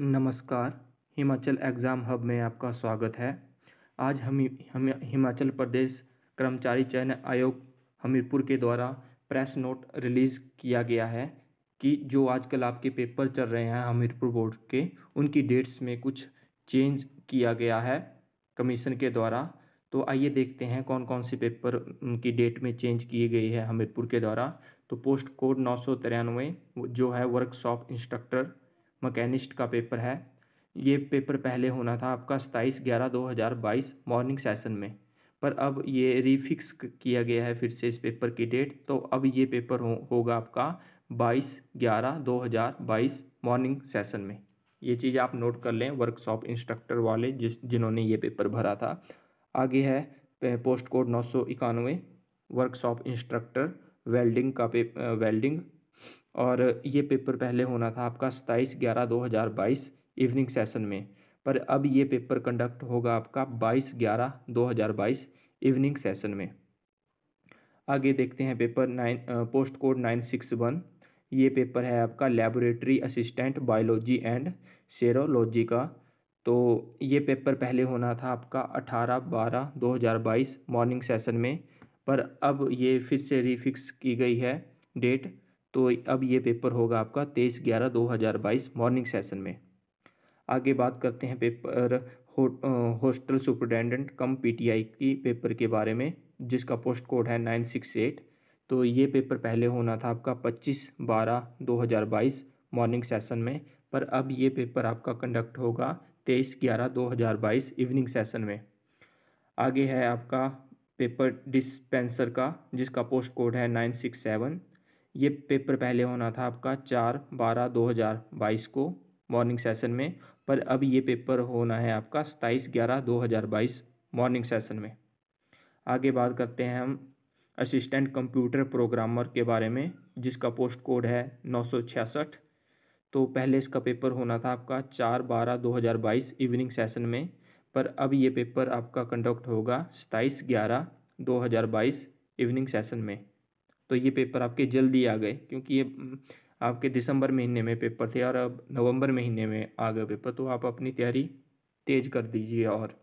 नमस्कार Himachal exam hub में आपका स्वागत है आज हम हम हिमाचल प्रदेश कर्मचारी चयन आयोग हमीरपुर के द्वारा प्रेस नोट रिलीज़ किया गया है कि जो आजकल आपके पेपर चल रहे हैं हमीरपुर बोर्ड के उनकी डेट्स में कुछ चेंज किया गया है कमीशन के द्वारा तो आइए देखते हैं कौन कौन से पेपर उनकी डेट में चेंज किए गई है हमीरपुर के द्वारा तो पोस्ट कोड नौ जो है वर्कशॉप इंस्ट्रक्टर मकैनिस्ट का पेपर है ये पेपर पहले होना था आपका सताईस ग्यारह दो हज़ार बाईस मॉर्निंग सेशन में पर अब ये रीफिक्स किया गया है फिर से इस पेपर की डेट तो अब ये पेपर हो, होगा आपका बाईस ग्यारह दो हज़ार बाईस मॉर्निंग सेशन में ये चीज़ आप नोट कर लें वर्कशॉप इंस्ट्रक्टर वाले जिस जिन्होंने ये पेपर भरा था आगे है पोस्ट कोड नौ सौ इक्यानवे वर्कशॉप इंस्ट्रक्टर वेल्डिंग का पे वेल्डिंग और ये पेपर पहले होना था आपका सताईस ग्यारह दो हज़ार बाईस इवनिंग सेशन में पर अब ये पेपर कंडक्ट होगा आपका बाईस ग्यारह दो हज़ार बाईस इवनिंग सेशन में आगे देखते हैं paper nine post code nine six one ये पेपर है आपका laboratory assistant biology and serology का तो ये पेपर पहले होना था आपका अठारह बारह दो हज़ार बाईस मॉर्निंग सेशन में पर अब ये फिर से रिफिक्स की गई है डेट तो अब ये पेपर होगा आपका तेईस ग्यारह दो हज़ार बाईस मॉर्निंग सेशन में आगे बात करते हैं पेपर हो, हॉस्टल सुपरिटेंडेंट कम पीटीआई की पेपर के बारे में जिसका पोस्ट कोड है नाइन सिक्स एट तो ये पेपर पहले होना था आपका पच्चीस बारह दो हज़ार बाईस मॉर्निंग सेशन में पर अब ये पेपर आपका कंडक्ट होगा तेईस ग्यारह दो हज़ार बाईस इवनिंग सेशन में आगे है आपका पेपर डिस्पेंसर का जिसका पोस्ट कोड है नाइन सिक्स सेवन ये पेपर पहले होना था आपका चार बारह दो हज़ार बाईस को मॉर्निंग सेशन में पर अब ये पेपर होना है आपका सताईस ग्यारह दो हज़ार बाईस मॉर्निंग सेशन में आगे बात करते हैं हम असिस्टेंट कंप्यूटर प्रोग्रामर के बारे में जिसका पोस्ट कोड है नौ सौ छियासठ तो पहले इसका पेपर होना था आपका चार बारह दो हज़ार बाईस इवनिंग सेशन में पर अब ये पेपर आपका कंडक्ट होगा सताईस ग्यारह दो हज़ार बाईस इवनिंग सेशन में तो ये पेपर आपके जल्दी आ गए क्योंकि ये आपके दिसंबर महीने में पेपर थे और अब नवंबर महीने में आ गए पेपर तो आप अपनी तैयारी तेज कर दीजिए और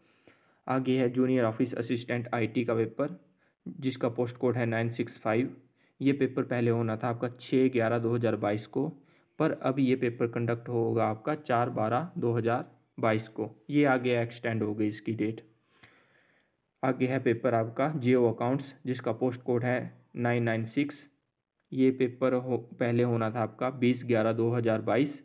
आगे है जूनियर ऑफिस असिस्टेंट आईटी का पेपर जिसका पोस्ट कोड है नाइन सिक्स फाइव ये पेपर पहले होना था आपका छः ग्यारह दो हज़ार बाईस को पर अब ये पेपर कंडक्ट होगा आपका चार बारह दो हज़ार बाईस को ये आगे एक्सटेंड हो गई इसकी डेट आगे है पेपर आपका जियो अकाउंट्स जिसका पोस्ट कोड है नाइन नाइन सिक्स ये पेपर हो पहले होना था आपका बीस ग्यारह दो हज़ार बाईस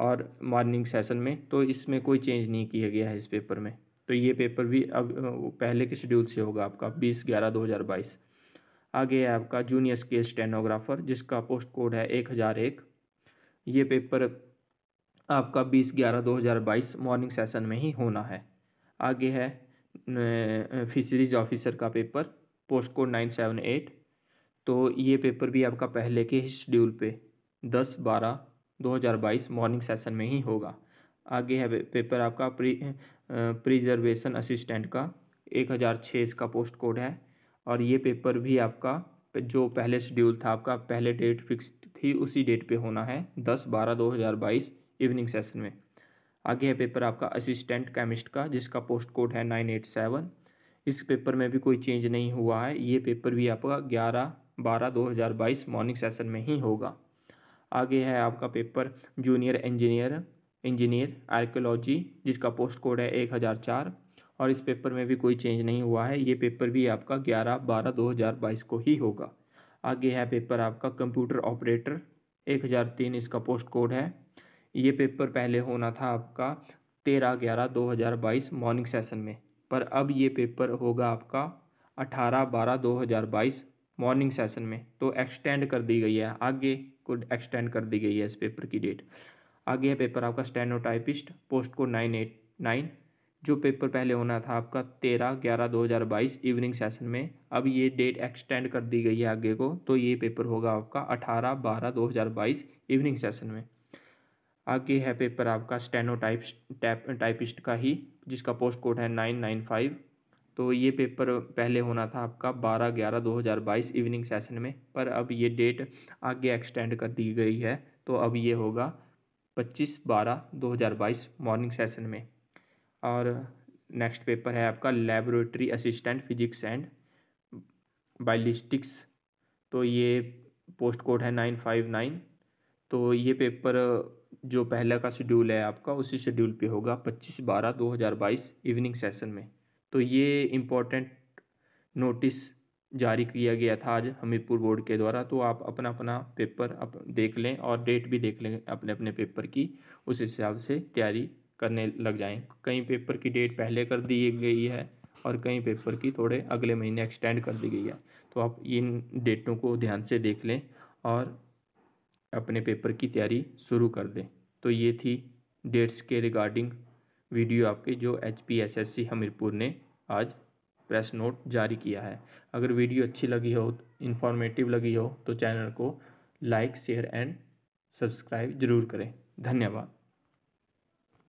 और मॉर्निंग सेशन में तो इसमें कोई चेंज नहीं किया गया है इस पेपर में तो ये पेपर भी अब पहले के शेड्यूल से होगा आपका बीस ग्यारह दो हज़ार बाईस आगे है आपका जूनियर स्केल स्टेनोग्राफर जिसका पोस्ट कोड है एक हज़ार एक ये पेपर आपका बीस ग्यारह दो हज़ार बाईस मॉर्निंग सेशन में ही होना है आगे है फिशरीज ऑफिसर का paper post code nine seven eight तो ये पेपर भी आपका पहले के ही शेड्यूल पे दस बारह दो हज़ार बाईस मॉर्निंग सेशन में ही होगा आगे है पेपर आपका प्री प्रिजर्वेशन असिस्टेंट का एक हज़ार छः इसका पोस्ट कोड है और ये पेपर भी आपका जो पहले शेड्यूल था आपका पहले डेट फिक्स थी उसी डेट पे होना है दस बारह दो हज़ार बाईस इवनिंग सेशन में आगे है पेपर आपका असिस्टेंट केमिस्ट का जिसका पोस्ट कोड है नाइन एट सेवन इस पेपर में भी कोई चेंज नहीं हुआ है ये पेपर भी आपका ग्यारह बारह दो हज़ार बाईस मॉर्निंग सेशन में ही होगा आगे है आपका paper junior engineer engineer archaeology जिसका पोस्ट कोड है एक हज़ार चार और इस पेपर में भी कोई चेंज नहीं हुआ है ये पेपर भी आपका ग्यारह बारह दो हज़ार बाईस को ही होगा आगे है पेपर आपका कंप्यूटर ऑपरेटर एक हज़ार तीन इसका पोस्ट कोड है ये पेपर पहले होना था आपका तेरह ग्यारह दो हज़ार बाईस मॉर्निंग सेशन में पर अब ये पेपर होगा आपका अठारह बारह दो हज़ार बाईस मॉर्निंग सेशन में तो एक्सटेंड कर दी गई है आगे को एक्सटेंड कर दी गई है इस पेपर की डेट आगे है पेपर आपका स्टेनोटाइपिस्ट पोस्ट को नाइन एट नाइन जो पेपर पहले होना था आपका तेरह ग्यारह दो हज़ार बाईस इवनिंग सेशन में अब ये डेट एक्सटेंड कर दी गई है आगे को तो ये पेपर होगा आपका अठारह बारह दो हज़ार बाईस इवनिंग सेशन में आगे है पेपर आपका स्टेनोटाइप टाइपिस्ट का ही जिसका पोस्ट कोड है नाइन नाइन फाइव तो ये पेपर पहले होना था आपका बारह ग्यारह दो हज़ार बाईस इवनिंग सेशन में पर अब ये डेट आगे एक्सटेंड कर दी गई है तो अब ये होगा पच्चीस बारह दो हज़ार बाईस मॉर्निंग सेशन में और नेक्स्ट पेपर है आपका laboratory assistant physics and ballistics तो ये पोस्ट कोड है नाइन फाइव नाइन तो ये पेपर जो पहले का शेड्यूल है आपका उसी शेड्यूल पे होगा पच्चीस बारह दो हज़ार बाईस इवनिंग सेशन में तो ये इम्पोर्टेंट नोटिस जारी किया गया था आज हमीरपुर बोर्ड के द्वारा तो आप अपना अपना पेपर अप देख लें और डेट भी देख लें अपने अपने पेपर की उस हिसाब से तैयारी करने लग जाएं कई पेपर की डेट पहले कर दी गई है और कई पेपर की थोड़े अगले महीने एक्सटेंड कर दी गई है तो आप इन डेटों को ध्यान से देख लें और अपने पेपर की तैयारी शुरू कर दें तो ये थी डेट्स के रिगार्डिंग वीडियो आपके जो H P S S C Hamirpur ने आज प्रेस नोट जारी किया है अगर वीडियो अच्छी लगी हो इन्फॉर्मेटिव लगी हो तो चैनल को लाइक शेयर एंड सब्सक्राइब जरूर करें धन्यवाद